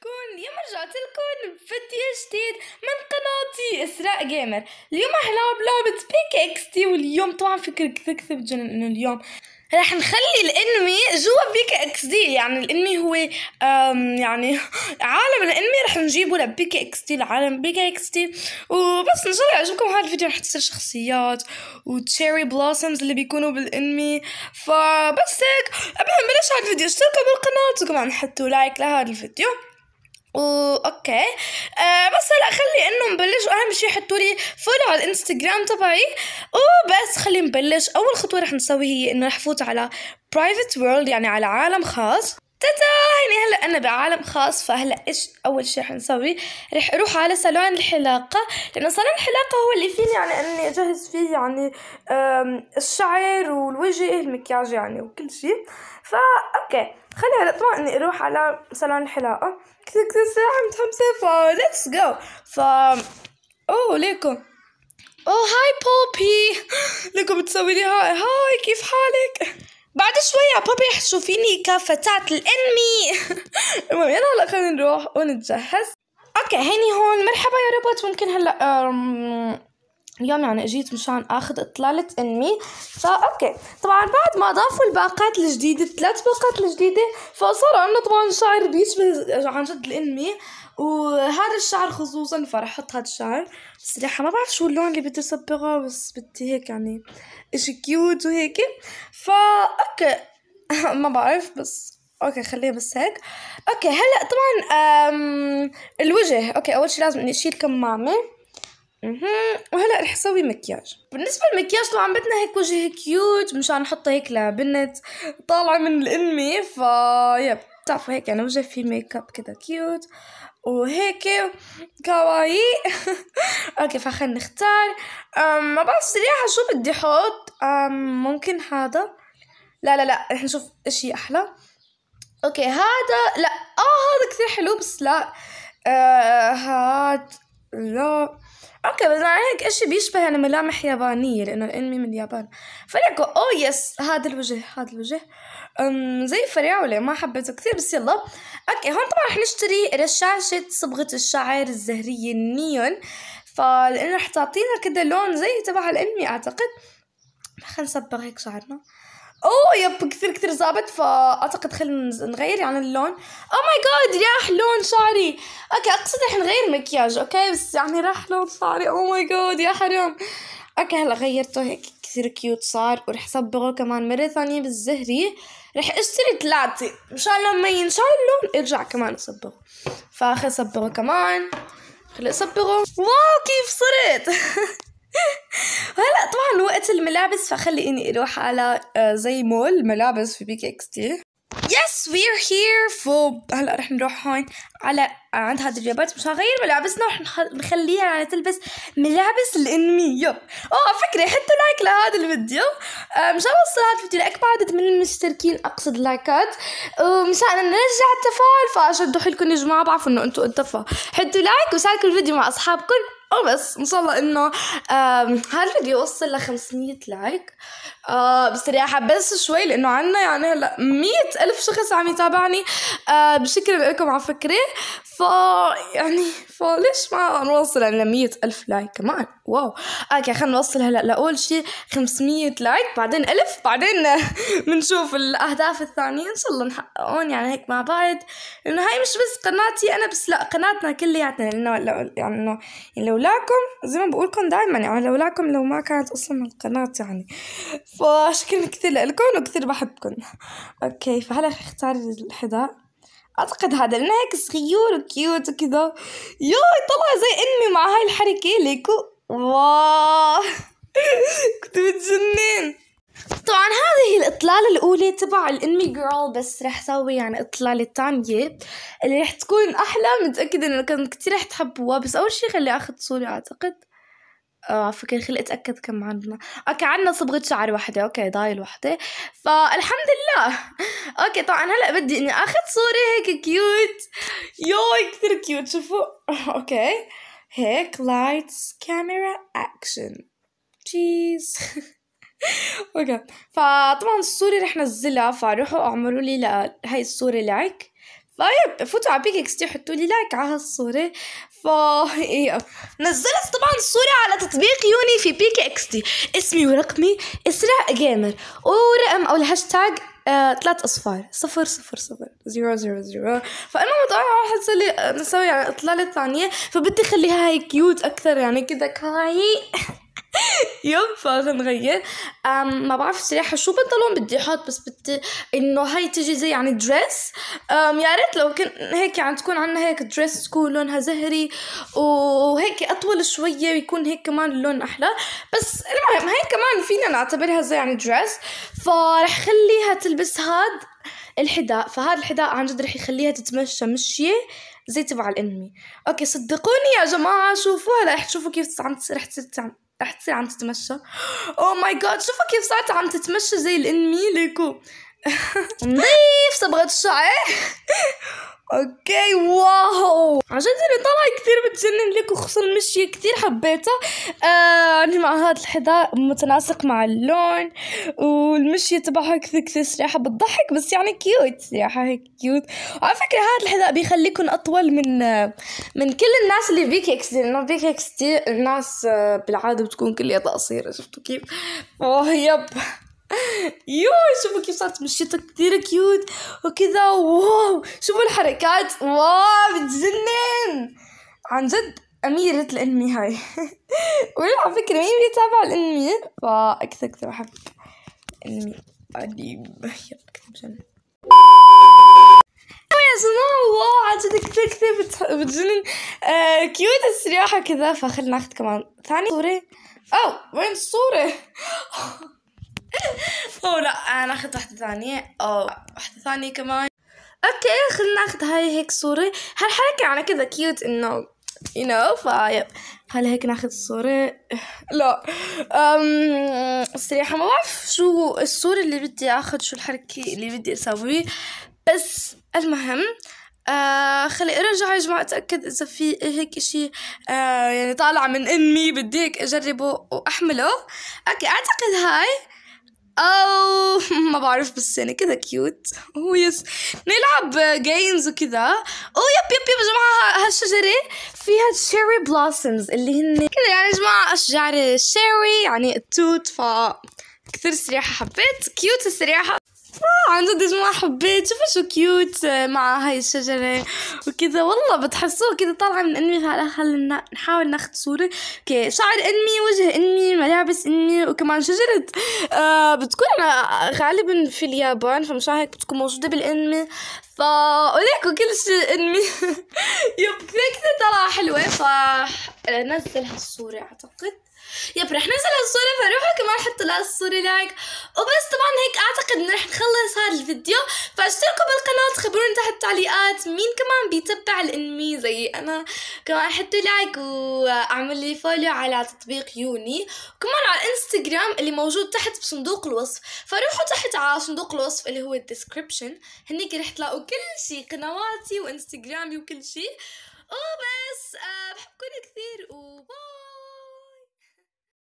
شكون اليوم رجعت لكم بفيديو جديد من قناتي اسراء جيمر اليوم راح نلعب لعبه بيك اكس تي واليوم طبعا فكر كثير كثير بجنن انه اليوم راح نخلي الانمي جوا بيك اكس دي يعني الانمي هو يعني عالم الانمي راح نجيبه لبيك اكس دي لعالم بيك اكس دي وبس ان شاء الله يعجبكم هذا الفيديو راح تصير شخصيات وتشيري بلاسمز اللي بيكونوا بالانمي فبس هيك قبل ما نبلش هذا الفيديو اشتركوا بالقناه وكمان حطوا لايك لهذا الفيديو اوكي آه بس هلا خلي انه نبلش واهم شيء حطوا لي فولو على الانستغرام تبعي وبس خلي نبلش اول خطوه رح نسوي هي انه رح فوت على برايفت وورلد يعني على عالم خاص تاتا يعني هلا انا بعالم خاص فهلا ايش اول شيء رح نسوي رح اروح على صالون الحلاقه لانه صالون الحلاقه هو اللي فيني يعني اني اجهز فيه يعني الشعر والوجه المكياج يعني وكل شيء فا اوكي خلي هلا طبعا اني اروح على صالون الحلاقه كذا كذا الساعة متحمسة فليتس جو ف اوه ليكم اوه هاي بوبي ليكم تسوي لي هاي هاي كيف حالك بعد شوية بوبي رح تشوفيني كفتاة الانمي المهم يلا هلا خلينا نروح ونتجهز اوكي هيني هون مرحبا يا روبوت ممكن هلا اليوم يعني اجيت مشان اخذ اطلاله امي اوكي طبعا بعد ما اضافوا الباقات الجديده الثلاث باقات الجديده فصار عندنا طبعا شعر بيشبه عن جد الانمي وهذا الشعر خصوصا فرح احط هذا الشعر بس ما بعرف شو اللون اللي بدي اصبغه بس بدي هيك يعني اشي كيوت وهيك فا اوكي ما بعرف بس اوكي خليها بس هيك اوكي هلا طبعا الوجه اوكي اول شي لازم اني اشيل كمامه اها وهلا رح اسوي مكياج بالنسبه للمكياج طبعا بدنا هيك وجه كيوت مشان نحطه هيك لبنت طالعه من الانمي ف يب بتعرفوا هيك يعني وجه فيه ميك اب كذا كيوت وهيك كاواي اوكي فخلينا نختار ما بعرف صراحه شو بدي احط ممكن هذا لا لا لا رح نشوف اشي احلى اوكي هذا لا اه هذا كثير حلو بس لا آه هاد لا اوكي بس انا هيك اشي بيشبه يعني ملامح يابانيه لانه الانمي من اليابان فريكو او يس هذا الوجه هذا الوجه أم زي فراولة ما حبيته كثير بس يلا اوكي هون طبعا رح نشتري رشاشه صبغه الشعر الزهريه النيون فلانه رح تعطينا كده لون زي تبع الانمي اعتقد خلينا نصبغ هيك شعرنا اوه يب كثير كثير زابط فاعتقد خلينا نغير يعني اللون او ماي جاد راح لون شعري اوكي اقصد رح نغير مكياج اوكي بس يعني راح لون شعري او ماي جاد يا حرام اوكي هلا غيرته هيك كثير كيوت صار ورح صبغه كمان مرة ثانية بالزهري رح اشتري ثلاثة مشان لما ينشال اللون ارجع كمان اصبغه فاخر صبغه كمان خلي اصبغه واو كيف صرت هلا طبعا وقت الملابس فخليني اروح على آه، زي مول ملابس في بيك اكس تي يس وي ار هير فو هلا رح نروح هون على آه، عند هاد الجبات مشان نغير ملابسنا رح نخليها يعني تلبس ملابس الانمية اوه على فكرة حطوا لايك لهذا الفيديو آه، مشان نوصل هذا الفيديو لاكبر عدد من المشتركين اقصد لايكات ومشان نرجع التفاعل فاشدوا حيلكم يا جماعة بعرف انه انتم انتفى حطوا لايك وشاركوا الفيديو مع اصحابكم وبس اه ان شاء الله انه هالفيديو وصل ل 500 لايك بصراحة حبس شوي لانه عنا يعني هلا 100 الف شخص عم يتابعني آه، بشكر لكم على فكرة ف يعني فليش ما نوصل ل 100 الف لايك كمان واو اوكي خلينا نوصل هلا لاول شيء 500 لايك بعدين ألف بعدين بنشوف الاهداف الثانيه ان شاء الله نحققهم يعني هيك مع بعض انه هاي مش بس قناتي انا بس لا قناتنا كلياتنا لانه يعني انه لولاكم يعني يعني زي ما بقولكم دائما يعني لولاكم لو ما كانت اصلا القناه يعني فشكرا كثير لكم وكثير بحبكم اوكي فهلا رح اختار الحذاء اعتقد هذا لانه هيك صغير وكيوت وكذا يو طلع زي امي مع هاي الحركه ليكو واو كنت بتجنن طبعا هذه الإطلالة الأولى تبع الانمي جيرل بس رح سوي يعني إطلالة تانية اللي رح تكون أحلى متأكدة إنكم كتير رح تحبوها بس أول شي خلي اخذ صورة أعتقد اه على فكرة خلي أتأكد كم عندنا أوكي عندنا صبغة شعر واحدة أوكي ضايل واحدة فالحمد لله أوكي طبعا هلأ بدي إني اخذ صورة هيك كيوت يوي كتير كيوت شوفوا أوكي هيك لايتس كاميرا اكشن تشيز اوكي فطبعا الصورة رح نزلها فروحوا اعملوا لي هاي الصورة لايك طيب فوتوا على اكس تي حطوا لي لايك على هالصورة ف إيه. نزلت طبعا الصورة على تطبيق يوني في بيك اكس تي اسمي ورقمي اسراء جيمر ورقم او الهاشتاج ثلاث آه، أصفار صفر صفر صفر زيرو زيرو زيرو فانا متوقعه راح نسوي نسوي يعني إطلالة ثانية فبدي أخليها هاي كيوت أكثر يعني كذا كاي فاغ نغير ما بعرف صراحه شو بنطلون بدي احط بس بدي انه هاي تجي زي يعني دريس يا ريت لو كان هيك يعني تكون عندنا هيك دريس تكون لونها زهري وهيك اطول شويه ويكون هيك كمان اللون احلى بس المهم هاي كمان فينا نعتبرها زي يعني دريس فرح خليها تلبس هاد الحذاء فهذا الحذاء عن جد رح يخليها تتمشى مشيه زي تبع الانمي اوكي صدقوني يا جماعه شوفوها رح تشوفوا كيف رح تتعمل رح تصير عم تتمشى او ماي جاد شوفوا كيف صارت عم تتمشى زي الانمي ليكو نظيف صبغة الشعر اوكي واو عن جد طلع طالعه كثير بتجنن لك وخصوصا المشيه كثير حبيتها آه مع هذا الحذاء متناسق مع اللون والمشيه تبعها كثير كثير سريحه بتضحك بس يعني كيوت سريحه هيك كيوت وعلى فكره هذا الحذاء بيخليكم اطول من من كل الناس اللي بيك اكس لانه بيك اكس الناس آه، بالعاده بتكون كلياتها قصيره شفتوا كيف اوه يب يو شوفوا كيف صارت مشيتها كثير كيوت وكذا واو شوفوا الحركات واو بتجنن عن جد أميرة الأنمي هاي وعلى فكرة مين بيتابع الأنمي فأكثر أكثر أحب الأنمي قديم يلا كثير يا جماعة واو عن جد كثير كثير بتجنن آه كيوت السياحة كذا فخلنا ناخذ كمان ثاني صورة أو وين الصورة اوه لا انا اخذت واحده ثانيه او واحده ثانيه كمان اوكي خلينا ناخذ هاي هيك صوره هالحركه على كذا كيوت انه يو نو فايب هلا هيك ناخذ الصورة لا امم الصراحة ما بعرف شو الصورة اللي بدي اخذ شو الحركة اللي بدي اسويه بس المهم آه خلي ارجع يا جماعه اتاكد اذا في هيك اشي آه يعني طالع من امي بدي هيك اجربه واحمله اوكي اعتقد هاي او ما بعرف بس يعني كذا كيوت يس نلعب جيمز وكذا او يب يب يب يا جماعه هالشجره فيها شيري بلاسمز اللي هن كذا يعني يا جماعه اشجار الشيري يعني التوت ف كثير سريحه حبيت كيوت السريحه اه عن جد يا جماعه حبيت شوفوا شو كيوت آه، مع هاي الشجره وكذا والله بتحسوه كذا طالعه من انمي فعلا خلينا نحاول ناخذ صوره اوكي شعر انمي وجه انمي ملابس انمي وكمان شجره آه بتكون غالبا في اليابان فمشان هيك بتكون موجوده بالانمي فأوليكو كل شيء انمي يب كثير كثير ترى حلوة صح انزل هالصورة اعتقد يب رح ننزل هالصورة فروحوا كمان حطوا لها الصورة لايك وبس طبعا هيك اعتقد انه رح نخلص هذا الفيديو فاشتركوا بالقناة خبروني تحت التعليقات مين كمان بيتبع الانمي زي انا كمان حطوا لايك واعملوا لي فولو على تطبيق يوني وكمان على الانستغرام اللي موجود تحت بصندوق الوصف فروحوا تحت على صندوق الوصف اللي هو الديسكربشن هنيك رح تلاقوا وكل شيء قنواتي وانستغرامي وكل شيء وبس آه، بحبكم كثير وباي